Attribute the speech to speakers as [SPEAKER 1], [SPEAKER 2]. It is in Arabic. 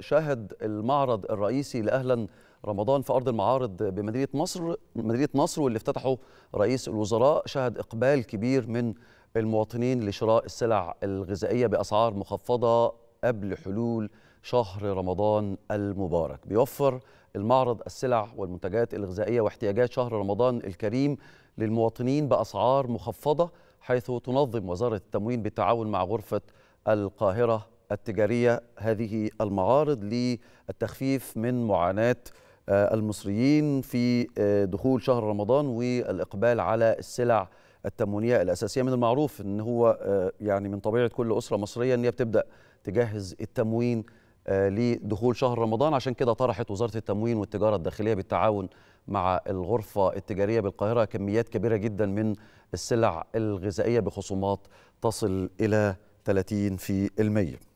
[SPEAKER 1] شهد المعرض الرئيسي لأهلا رمضان في أرض المعارض بمدينة نصر مدينة نصر واللي افتتحه رئيس الوزراء شهد إقبال كبير من المواطنين لشراء السلع الغذائية بأسعار مخفضة قبل حلول شهر رمضان المبارك بيوفر المعرض السلع والمنتجات الغذائية واحتياجات شهر رمضان الكريم للمواطنين بأسعار مخفضة حيث تنظم وزارة التموين بالتعاون مع غرفة القاهرة التجارية هذه المعارض للتخفيف من معاناة آه، المصريين في آه، دخول شهر رمضان والإقبال على السلع التموينية الأساسية من المعروف أن هو آه، يعني من طبيعة كل أسرة مصرية أن هي بتبدأ تجهز التموين لدخول شهر رمضان عشان كده طرحت وزارة التموين والتجارة الداخلية بالتعاون مع الغرفة التجارية بالقاهرة كميات كبيرة جدا من السلع الغذائية بخصومات تصل إلى 30%